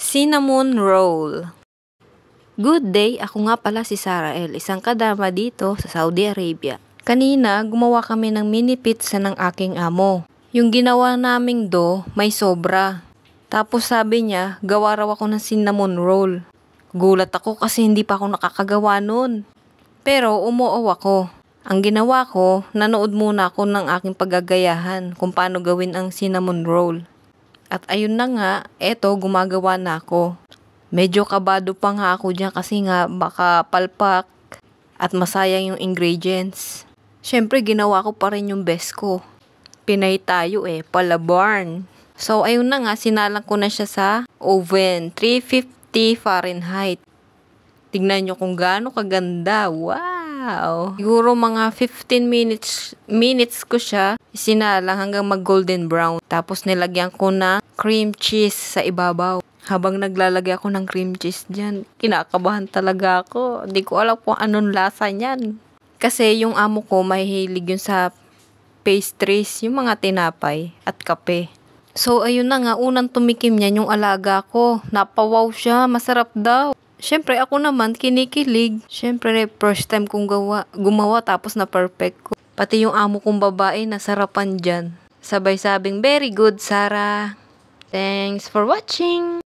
Cinnamon Roll Good day, ako nga pala si Sarah El, isang kadama dito sa Saudi Arabia. Kanina, gumawa kami ng mini pizza ng aking amo. Yung ginawa naming do, may sobra. Tapos sabi niya, gawa raw ako ng cinnamon roll. Gulat ako kasi hindi pa ako nakakagawa noon. Pero umuo ako. Ang ginawa ko, nanood muna ako ng aking paggagayahan kung paano gawin ang cinnamon roll. At ayun na nga, eto gumagawa na ako. Medyo kabado pa nga ako dyan kasi nga baka palpak at masayang yung ingredients. Siyempre, ginawa ko pa rin yung best ko. Pinay tayo eh, pala barn. So, ayun na nga, sinalang ko na siya sa oven, 350 Fahrenheit. Tignan nyo kung gaano kaganda, wow! Wow! Siguro mga 15 minutes, minutes ko siya sinalang hanggang mag golden brown. Tapos nilagyan ko na cream cheese sa ibabaw. Habang naglalagay ako ng cream cheese diyan, kinakabahan talaga ako. Hindi ko alam kung anong lasa niyan. Kasi yung amo ko, mahihilig yun sa pastries, yung mga tinapay at kape. So, ayun na nga, unang tumikim niyan yung alaga ko. Napawaw siya, masarap daw. Siyempre, ako naman, kinikilig. Siyempre, first time kong gawa, gumawa tapos na perfect ko. Pati yung amo kong babae, nasarapan dyan. Sabay sabing, very good, Sarah. Thanks for watching!